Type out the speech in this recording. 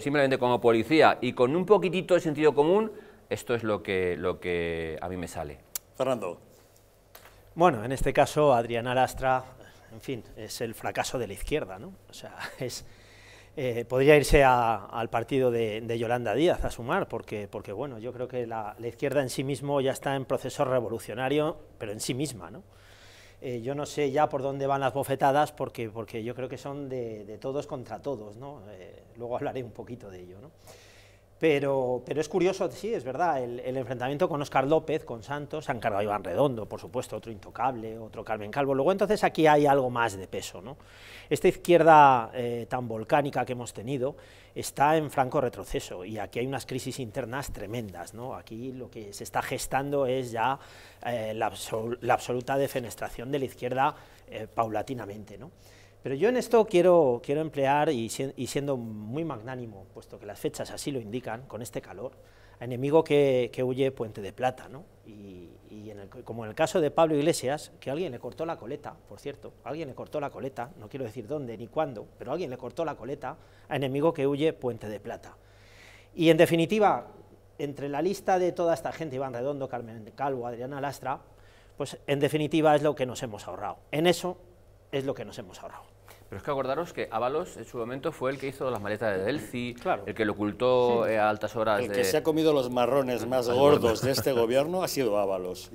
simplemente como policía y con un poquitito de sentido común, esto es lo que, lo que a mí me sale. Fernando. Bueno, en este caso, Adriana Lastra, en fin, es el fracaso de la izquierda, ¿no? O sea, es, eh, podría irse al partido de, Yolanda Díaz a sumar, porque, porque bueno, yo creo que la, la, izquierda en sí mismo ya está en proceso revolucionario, pero en sí misma, ¿no? Eh, yo no sé ya por dónde van las bofetadas, porque, yo creo que son de, todos contra todos, ¿no? Eh, luego hablaré un poquito de ello, ¿no? Pero, pero es curioso, sí, es verdad, el, enfrentamiento con Oscar López, con Santos, se han cargado a Iván Redondo, por supuesto, otro intocable, otro Carmen Calvo. Luego entonces aquí hay algo más de peso. ¿no? Esta izquierda eh, tan volcánica que hemos tenido está en franco retroceso y aquí hay unas crisis internas tremendas. ¿no? Aquí lo que se está gestando es ya eh, la, absoluta defenestración de la izquierda eh, paulatinamente. ¿no? Pero yo en esto quiero, emplear, y, siendo muy magnánimo, puesto que las fechas así lo indican, con este calor, a enemigo que, huye Puente de Plata, Y, como en el caso de Pablo Iglesias, que alguien le cortó la coleta, por cierto, alguien le cortó la coleta, no quiero decir dónde ni cuándo, pero alguien le cortó la coleta a enemigo que huye Puente de Plata. Y en definitiva, entre la lista de toda esta gente, Iván Redondo, Carmen Calvo, Adriana Lastra, pues en definitiva es lo que nos hemos ahorrado. En eso es lo que nos hemos ahorrado. Pero es que acordaros que Ábalos en su momento fue el que hizo las maletas de Delphi, el que lo ocultó eh, a altas horas. El que se ha comido los marrones más gordos de este gobierno ha sido Ábalos.